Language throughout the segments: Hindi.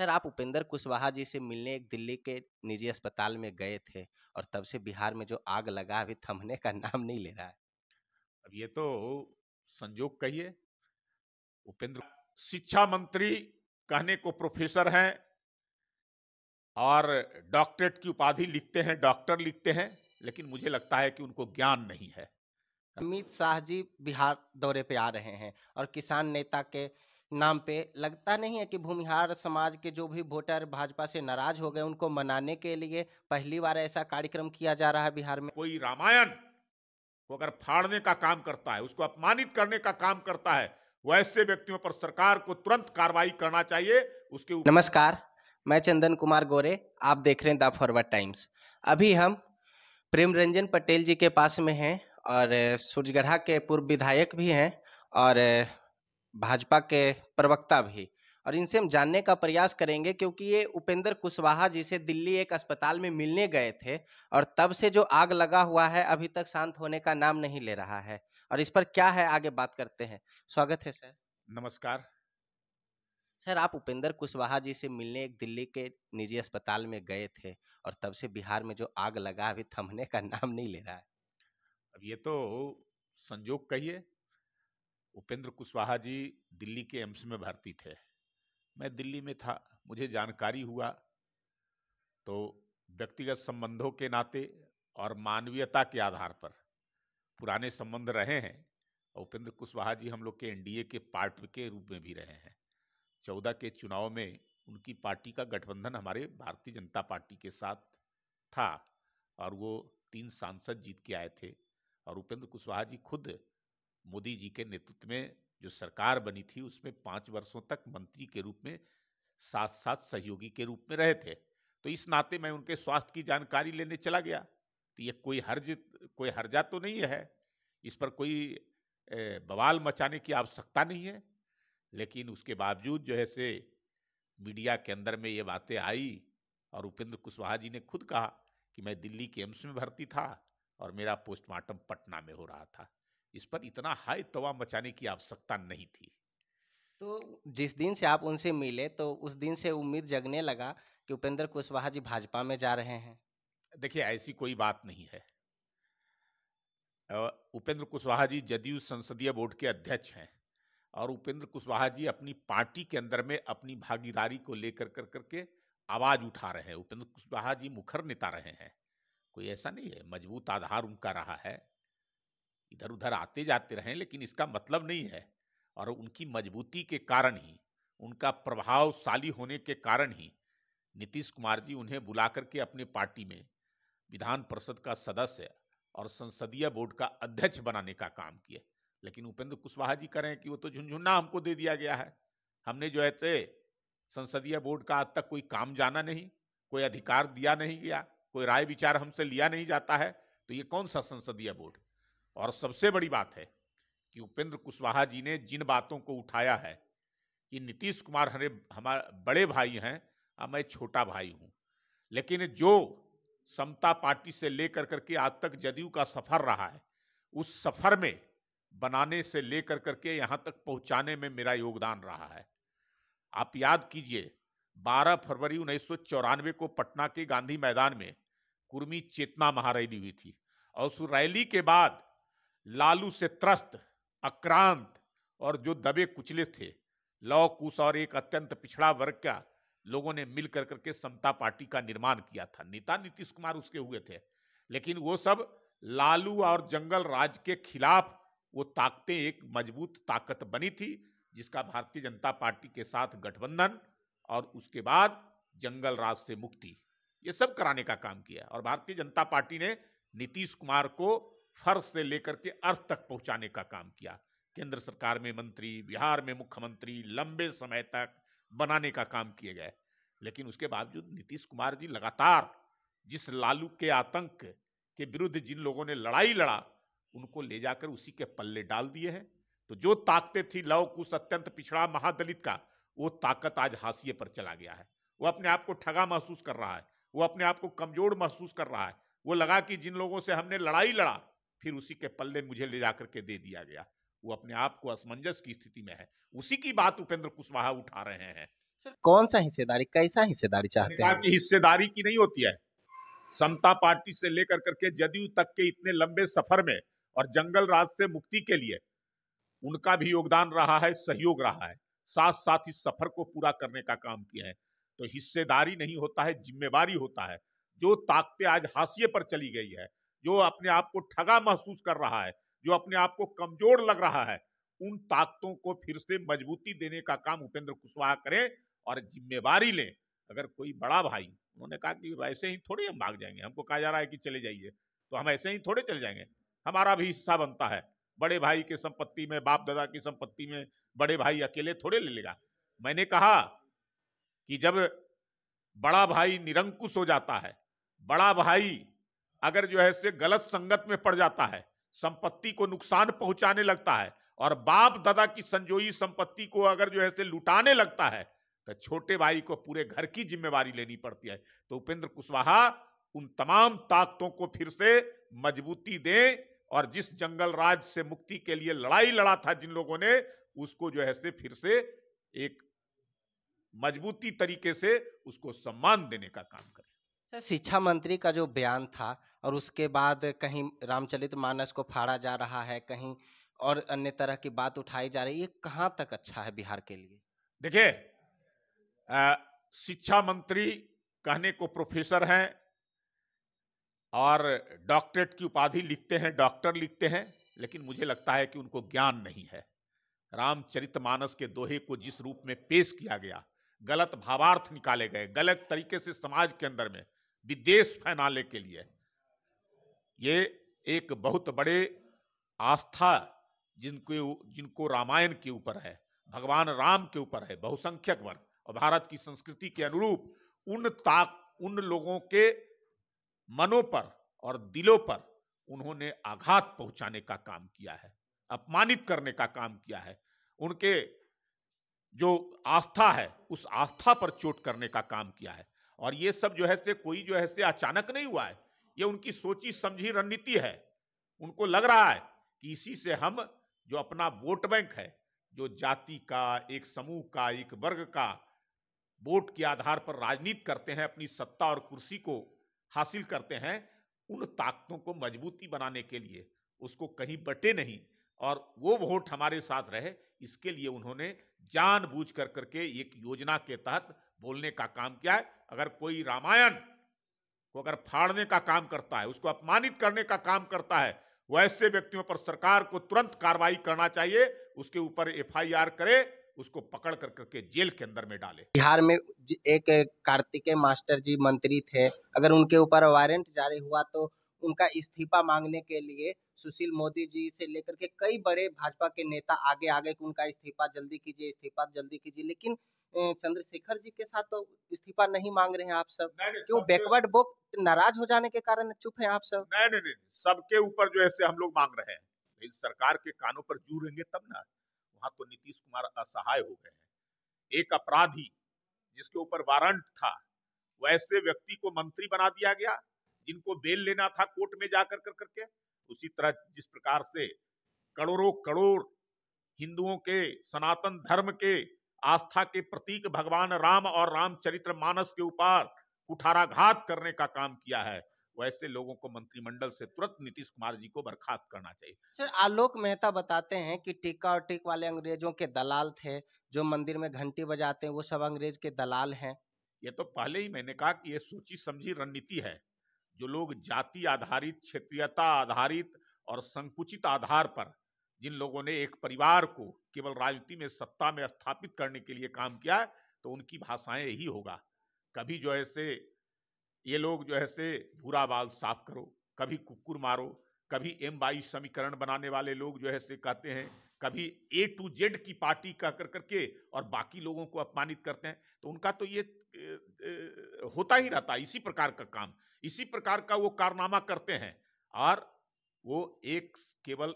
खैर आप उपेंद्र कुशवाहा जी से मिलने एक दिल्ली के निजी अस्पताल में गए थे और तब से बिहार में जो आग लगा अभी थमने का नाम नहीं ले रहा है अब ये तो संजोग कहिए उपेंद्र शिक्षा मंत्री कहने को प्रोफेसर हैं और डॉक्टरेट की उपाधि लिखते हैं डॉक्टर लिखते हैं लेकिन मुझे लगता है कि उनको ज्ञान नहीं है अमित शाह जी बिहार दौरे पे आ रहे हैं और किसान नेता के नाम पे लगता नहीं है कि भूमिहार समाज के जो भी वोटर भाजपा से नाराज हो गए उनको मनाने के लिए पहली बार ऐसा कार्यक्रम किया जा रहा है बिहार में कोई रामायण को अगर फाड़ने का काम करता है उसको अपमानित करने का काम करता है वैसे व्यक्तियों पर सरकार को तुरंत कार्रवाई करना चाहिए उसके उप... नमस्कार मैं चंदन कुमार गोरे आप देख रहे हैं द फॉरवर्ड टाइम्स अभी हम प्रेम रंजन पटेल जी के पास में हैं और सूर्यगढ़ा के पूर्व विधायक भी हैं और भाजपा के प्रवक्ता भी और इनसे हम जानने का प्रयास करेंगे क्योंकि ये उपेंद्र कुशवाहा जी से दिल्ली एक अस्पताल में मिलने गए थे और तब से जो आग लगा हुआ है अभी तक शांत होने का नाम नहीं ले रहा है और इस पर क्या है आगे बात करते हैं स्वागत है सर नमस्कार सर आप उपेंद्र कुशवाहा जी से मिलने एक दिल्ली के निजी अस्पताल में गए थे और तब से बिहार में जो आग लगा अभी थमने का नाम नहीं ले रहा है अब ये तो संजोग कहिए उपेंद्र कुशवाहा जी दिल्ली के एम्स में भर्ती थे मैं दिल्ली में था मुझे जानकारी हुआ तो व्यक्तिगत संबंधों के नाते और मानवीयता के आधार पर पुराने संबंध रहे हैं और उपेंद्र कुशवाहा जी हम लोग के एनडीए के पार्ट के रूप में भी रहे हैं चौदह के चुनाव में उनकी पार्टी का गठबंधन हमारे भारतीय जनता पार्टी के साथ था और वो तीन सांसद जीत के आए थे और उपेंद्र कुशवाहा जी खुद मोदी जी के नेतृत्व में जो सरकार बनी थी उसमें पाँच वर्षों तक मंत्री के रूप में साथ साथ सहयोगी के रूप में रहे थे तो इस नाते मैं उनके स्वास्थ्य की जानकारी लेने चला गया तो ये कोई हर्ज कोई हर्जा तो नहीं है इस पर कोई बवाल मचाने की आवश्यकता नहीं है लेकिन उसके बावजूद जो है से मीडिया के अंदर में ये बातें आई और उपेंद्र कुशवाहा जी ने खुद कहा कि मैं दिल्ली के एम्स में भर्ती था और मेरा पोस्टमार्टम पटना में हो रहा था इस पर इतना हाई तवा मचाने की आवश्यकता नहीं थी तो जिस दिन से आप उनसे मिले तो उस दिन से उम्मीद जगने लगा कि उपेंद्र कुशवाहा जी भाजपा में जा रहे हैं देखिए ऐसी कोई बात नहीं है उपेंद्र कुशवाहा जी जदयू संसदीय बोर्ड के अध्यक्ष हैं और उपेंद्र कुशवाहा जी अपनी पार्टी के अंदर में अपनी भागीदारी को लेकर कर करके आवाज उठा रहे हैं उपेंद्र कुशवाहा जी मुखर नेता रहे हैं कोई ऐसा नहीं है मजबूत आधार उनका रहा है इधर उधर आते जाते रहें लेकिन इसका मतलब नहीं है और उनकी मजबूती के कारण ही उनका प्रभावशाली होने के कारण ही नीतीश कुमार जी उन्हें बुला करके अपने पार्टी में विधान परिषद का सदस्य और संसदीय बोर्ड का अध्यक्ष बनाने का काम किया लेकिन उपेंद्र कुशवाहा जी करें कि वो तो झुंझुना हमको दे दिया गया है हमने जो है थे संसदीय बोर्ड का आज तक कोई काम जाना नहीं कोई अधिकार दिया नहीं गया कोई राय विचार हमसे लिया नहीं जाता है तो ये कौन सा संसदीय बोर्ड और सबसे बड़ी बात है कि उपेंद्र कुशवाहा जी ने जिन बातों को उठाया है कि नीतीश कुमार हरे हमारे बड़े भाई हैं और मैं छोटा भाई हूं लेकिन जो समता पार्टी से लेकर करके आज तक जदयू का सफर रहा है उस सफर में बनाने से लेकर करके यहाँ तक पहुँचाने में मेरा योगदान रहा है आप याद कीजिए 12 फरवरी उन्नीस को पटना के गांधी मैदान में कुर्मी चेतना महारैली हुई थी और उस रैली के बाद लालू से त्रस्त अक्रांत और जो दबे कुचले थे लौ कुश और एक अत्यंत पिछड़ा वर्ग का लोगों ने मिल कर करके समता पार्टी का निर्माण किया था नेता नीतीश कुमार उसके हुए थे लेकिन वो सब लालू और जंगल राज के खिलाफ वो ताकतें एक मजबूत ताकत बनी थी जिसका भारतीय जनता पार्टी के साथ गठबंधन और उसके बाद जंगल राज से मुक्ति ये सब कराने का काम किया और भारतीय जनता पार्टी ने नीतीश कुमार को फर्श से लेकर के अर्थ तक पहुंचाने का काम किया केंद्र सरकार में मंत्री बिहार में मुख्यमंत्री लंबे समय तक बनाने का काम किए गए लेकिन उसके बावजूद नीतीश कुमार जी लगातार जिस लालू के आतंक के विरुद्ध जिन लोगों ने लड़ाई लड़ा उनको ले जाकर उसी के पल्ले डाल दिए हैं तो जो ताकतें थी लव कुछ अत्यंत पिछड़ा महादलित का वो ताकत आज हाशिए पर चला गया है वो अपने आप को ठगा महसूस कर रहा है वो अपने आप को कमजोर महसूस कर रहा है वो लगा कि जिन लोगों से हमने लड़ाई लड़ा फिर उसी के पल्ले मुझे ले जाकर के दे दिया गया वो अपने आप को असमंजस की स्थिति में है उसी की बात उपेंद्र कुशवाहा उठा रहे हैं कौन सा हिस्सेदारी कैसा हिस्सेदारी चाहते हैं आपकी हिस्सेदारी की नहीं होती है समता पार्टी से लेकर करके जदयू तक के इतने लंबे सफर में और जंगल राज से मुक्ति के लिए उनका भी योगदान रहा है सहयोग रहा है साथ साथ इस सफर को पूरा करने का काम किया है तो हिस्सेदारी नहीं होता है जिम्मेवारी होता है जो ताकतें आज हाशिए पर चली गई है जो अपने आप को ठगा महसूस कर रहा है जो अपने आप को कमजोर लग रहा है उन ताकतों को फिर से मजबूती देने का काम उपेंद्र कुशवाहा करें और जिम्मेवारी लें अगर कोई बड़ा भाई उन्होंने कहा कि वैसे ही थोड़े हम भाग जाएंगे हमको कहा जा रहा है कि चले जाइए तो हम ऐसे ही थोड़े चले जाएंगे हमारा भी हिस्सा बनता है बड़े भाई के संपत्ति में बाप दादा की संपत्ति में बड़े भाई अकेले थोड़े ले लेगा मैंने कहा कि जब बड़ा भाई निरंकुश हो जाता है बड़ा भाई अगर जो है से गलत संगत में पड़ जाता है संपत्ति को नुकसान पहुंचाने लगता है और बाप दादा की संजोई संपत्ति को अगर जो है लुटाने लगता है तो छोटे भाई को पूरे घर की जिम्मेवारी लेनी पड़ती है तो उपेंद्र कुशवाहा उन तमाम ताकतों को फिर से मजबूती दें और जिस जंगल राज से मुक्ति के लिए लड़ाई लड़ा था जिन लोगों ने उसको जो है फिर से एक मजबूती तरीके से उसको सम्मान देने का काम करें सर शिक्षा मंत्री का जो बयान था और उसके बाद कहीं रामचरित मानस को फाड़ा जा रहा है कहीं और अन्य तरह की बात उठाई जा रही है ये कहाँ तक अच्छा है बिहार के लिए देखिए शिक्षा मंत्री कहने को प्रोफेसर हैं और डॉक्टरेट की उपाधि लिखते हैं डॉक्टर लिखते हैं लेकिन मुझे लगता है कि उनको ज्ञान नहीं है रामचरितमानस के दोहे को जिस रूप में पेश किया गया गलत भावार्थ निकाले गए गलत तरीके से समाज के अंदर में विदेश फैलाने के लिए ये एक बहुत बड़े आस्था जिनको जिनको रामायण के ऊपर है भगवान राम के ऊपर है बहुसंख्यक वर्ग और भारत की संस्कृति के अनुरूप उन ताक उन लोगों के मनों पर और दिलों पर उन्होंने आघात पहुंचाने का काम किया है अपमानित करने का काम किया है उनके जो आस्था है उस आस्था पर चोट करने का काम किया है और ये सब जो है से कोई जो है से अचानक नहीं हुआ है ये उनकी सोची समझी रणनीति है उनको लग रहा है कि इसी से हम जो अपना वोट बैंक है जो जाति का एक समूह का एक वर्ग का वोट के आधार पर राजनीति करते हैं अपनी सत्ता और कुर्सी को हासिल करते हैं उन ताकतों को मजबूती बनाने के लिए उसको कहीं बटे नहीं और वो वोट हमारे साथ रहे इसके लिए उन्होंने जानबूझ कर करके एक योजना के तहत बोलने का काम किया है अगर कोई रामायण को अगर फाड़ने का काम करता है उसको अपमानित करने का काम करता है वैसे व्यक्तियों पर सरकार को तुरंत कार्रवाई करना चाहिए उसके ऊपर एफआईआर करे उसको पकड़ कर करके जेल के अंदर में डाले बिहार में एक कार्तिकेय मास्टर जी मंत्री थे अगर उनके ऊपर वारंट जारी हुआ तो उनका इस्तीफा मांगने के लिए सुशील मोदी जी से लेकर के कई बड़े भाजपा के नेता आगे आगे उनका इस्तीफा जल्दी कीजिए इस्तीफा जल्दी कीजिए लेकिन चंद्रशेखर जी के साथ तो इस्तीफा नहीं मांग रहे हैं आप सब क्यों बैकवर्ड बुक नाराज हो जाने के कारण चुप है आप सब नहीं नहीं नहीं सबके ऊपर जो है हम लोग मांग रहे हैं सरकार के कानों पर जूरेंगे तब ना वहाँ तो नीतीश कुमार असहाय हो गए हैं एक अपराधी जिसके ऊपर वारंट था वैसे व्यक्ति को मंत्री बना दिया गया जिनको बेल लेना था कोर्ट में जाकर कर करके उसी तरह जिस प्रकार से करोड़ों करोड़ हिंदुओं के सनातन धर्म के आस्था के प्रतीक भगवान राम और रामचरित्र मानस के ऊपर कुठाराघात करने का काम किया है वैसे लोगों को मंत्रिमंडल से तुरंत नीतीश कुमार जी को बर्खास्त करना चाहिए सर आलोक मेहता बताते हैं कि टीका और टीक वाले अंग्रेजों के दलाल थे जो मंदिर में घंटी बजाते हैं वो सब अंग्रेज के दलाल हैं ये तो पहले ही मैंने कहा कि ये सोची समझी रणनीति है जो लोग जाति आधारित क्षेत्रीयता आधारित और संकुचित आधार पर जिन लोगों ने एक परिवार को केवल राजनीति में सत्ता में स्थापित करने के लिए काम किया तो उनकी भाषाएं यही होगा कभी जो है से ये लोग जो है से भूरा बाल साफ करो कभी कुकुर मारो कभी एम बाई समीकरण बनाने वाले लोग जो है से कहते हैं कभी ए टू जेड की पार्टी कह कर करके और बाकी लोगों को अपमानित करते हैं तो उनका तो ये होता ही रहता है इसी प्रकार का काम इसी प्रकार का वो कारनामा करते हैं और वो एक केवल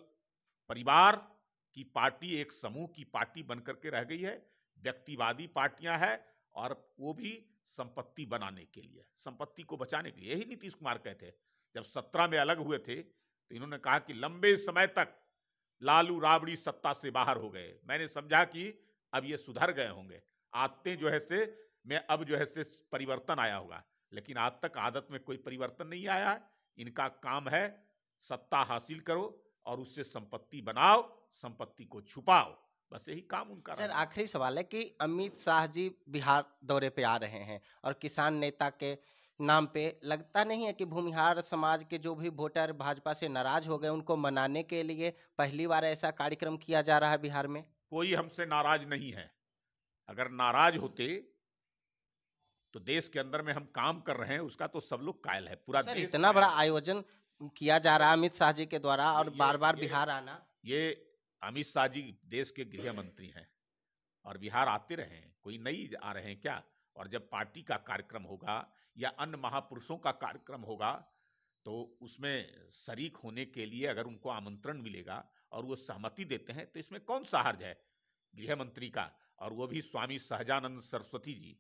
परिवार की पार्टी एक समूह की पार्टी बनकर के रह गई है व्यक्तिवादी पार्टियां हैं और वो भी संपत्ति बनाने के लिए संपत्ति को बचाने के लिए यही नीतीश कुमार कहते थे जब सत्रह में अलग हुए थे तो इन्होंने कहा कि लंबे समय तक लालू राबड़ी सत्ता से बाहर हो गए मैंने समझा कि अब ये सुधर गए होंगे आते जो है से मैं अब जो है से परिवर्तन आया होगा लेकिन आज तक आदत में कोई परिवर्तन नहीं आया इनका काम है सत्ता हासिल करो और उससे संपत्ति बनाओ संपत्ति को छुपाओ बस यही काम उनका सर आखिरी सवाल है कि अमित शाह जी बिहार दौरे पे आ रहे हैं और किसान नेता के नाम पे लगता नहीं है कि भूमिहार समाज के जो भी वोटर भाजपा से नाराज हो गए उनको मनाने के लिए पहली बार ऐसा कार्यक्रम किया जा रहा है बिहार में कोई हमसे नाराज नहीं है अगर नाराज होते तो देश के अंदर में हम काम कर रहे हैं उसका तो सब लोग कायल है पूरा सर, इतना बड़ा आयोजन किया जा रहा अमित शाह जी के द्वारा और ये, बार बार बिहार आना ये अमित शाह जी देश के गृह मंत्री हैं और बिहार आते रहे हैं कोई नई आ रहे हैं क्या और जब पार्टी का कार्यक्रम होगा या अन्य महापुरुषों का कार्यक्रम होगा तो उसमें शरीक होने के लिए अगर उनको आमंत्रण मिलेगा और वो सहमति देते हैं तो इसमें कौन सा हर्ज है गृह मंत्री का और वो भी स्वामी सहजानंद सरस्वती जी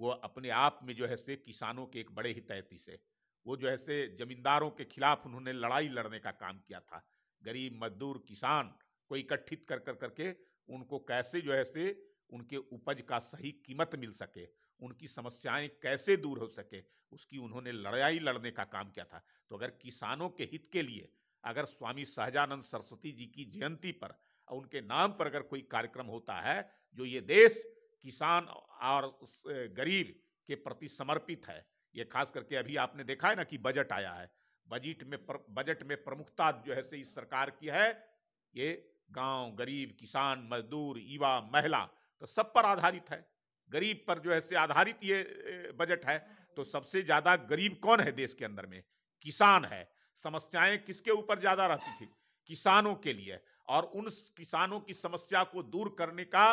वो अपने आप में जो है से किसानों के एक बड़े हितैती से वो जो ऐसे जमींदारों के खिलाफ उन्होंने लड़ाई लड़ने का काम किया था गरीब मजदूर किसान को इकट्ठित कर कर करके उनको कैसे जो है से उनके उपज का सही कीमत मिल सके उनकी समस्याएं कैसे दूर हो सके उसकी उन्होंने लड़ाई लड़ने का काम किया था तो अगर किसानों के हित के लिए अगर स्वामी सहजानंद सरस्वती जी की जयंती पर और उनके नाम पर अगर कोई कार्यक्रम होता है जो ये देश किसान और गरीब के प्रति समर्पित है ये खास करके अभी आपने देखा है ना कि बजट आया है बजट में प्र, बजट में प्रमुखता जो है से इस सरकार की है ये गांव गरीब किसान मजदूर युवा महिला तो सब पर आधारित है गरीब पर जो है से आधारित ये बजट है तो सबसे ज्यादा गरीब कौन है देश के अंदर में किसान है समस्याएं किसके ऊपर ज्यादा रहती थी किसानों के लिए और उन किसानों की समस्या को दूर करने का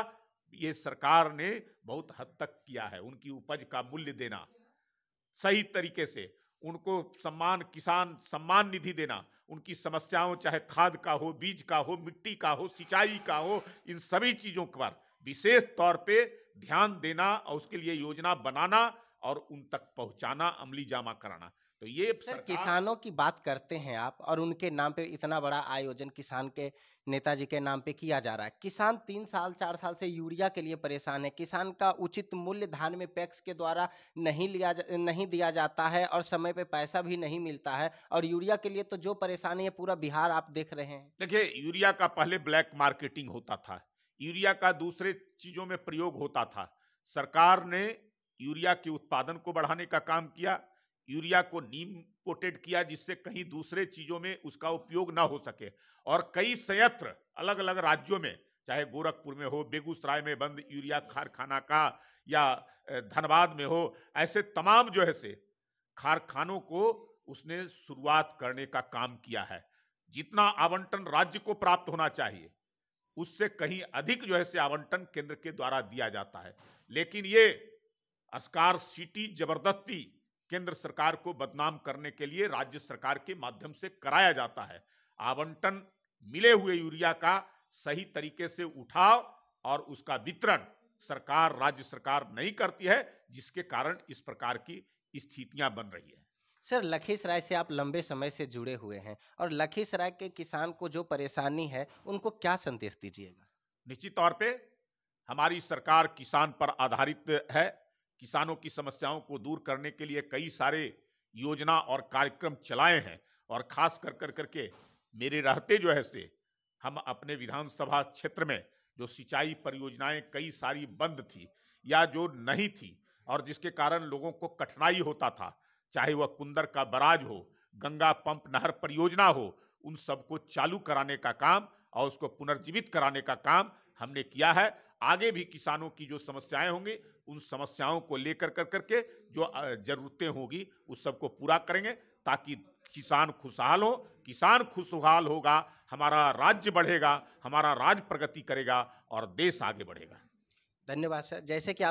ये सरकार ने बहुत हद तक किया है उनकी उपज का मूल्य देना सही तरीके से उनको सम्मान किसान सम्मान निधि देना उनकी समस्याओं चाहे खाद का हो बीज का हो मिट्टी का हो सिंचाई का हो इन सभी चीज़ों पर विशेष तौर पे ध्यान देना और उसके लिए योजना बनाना और उन तक पहुंचाना अमली जामा कराना तो ये सर किसानों की बात करते हैं आप और उनके नाम पे इतना बड़ा आयोजन किसान के नेताजी के नाम पे किया जा रहा है किसान तीन साल चार साल से यूरिया के लिए परेशान है किसान का उचित मूल्य धान में पैक्स के द्वारा नहीं लिया जा, नहीं दिया जाता है और समय पे पैसा भी नहीं मिलता है और यूरिया के लिए तो जो परेशानी है पूरा बिहार आप देख रहे हैं देखिए यूरिया का पहले ब्लैक मार्केटिंग होता था यूरिया का दूसरे चीजों में प्रयोग होता था सरकार ने यूरिया के उत्पादन को बढ़ाने का काम किया यूरिया को नीम कोटेड किया जिससे कहीं दूसरे चीजों में उसका उपयोग ना हो सके और कई संयंत्र अलग अलग राज्यों में चाहे गोरखपुर में हो बेगूसराय में बंद यूरिया कारखाना का या धनबाद में हो ऐसे तमाम जो है से कारखानों को उसने शुरुआत करने का काम किया है जितना आवंटन राज्य को प्राप्त होना चाहिए उससे कहीं अधिक जो है से आवंटन केंद्र के द्वारा दिया जाता है लेकिन ये अस्कार सिटी जबरदस्ती केंद्र सरकार को बदनाम करने के लिए राज्य सरकार के माध्यम से कराया जाता है आवंटन मिले हुए यूरिया का सही तरीके से उठाव और उसका वितरण सरकार राज्य सरकार नहीं करती है जिसके कारण इस प्रकार की स्थितियां बन रही है सर लखीसराय से आप लंबे समय से जुड़े हुए हैं और लखीसराय के किसान को जो परेशानी है उनको क्या संदेश दीजिएगा निश्चित तौर पे हमारी सरकार किसान पर आधारित है किसानों की समस्याओं को दूर करने के लिए कई सारे योजना और कार्यक्रम चलाए हैं और खास कर कर करके मेरे रहते जो है से हम अपने विधानसभा क्षेत्र में जो सिंचाई परियोजनाएं कई सारी बंद थी या जो नहीं थी और जिसके कारण लोगों को कठिनाई होता था चाहे वह कुंदर का बराज हो गंगा पंप नहर परियोजना हो उन सबको चालू कराने का काम और उसको पुनर्जीवित कराने का काम हमने किया है आगे भी किसानों की जो समस्याएं होंगी उन समस्याओं को लेकर कर करके जो जरूरतें होगी उस सबको पूरा करेंगे ताकि किसान खुशहाल हो किसान खुशहाल होगा हमारा राज्य बढ़ेगा हमारा राज्य प्रगति करेगा और देश आगे बढ़ेगा धन्यवाद सर जैसे कि आप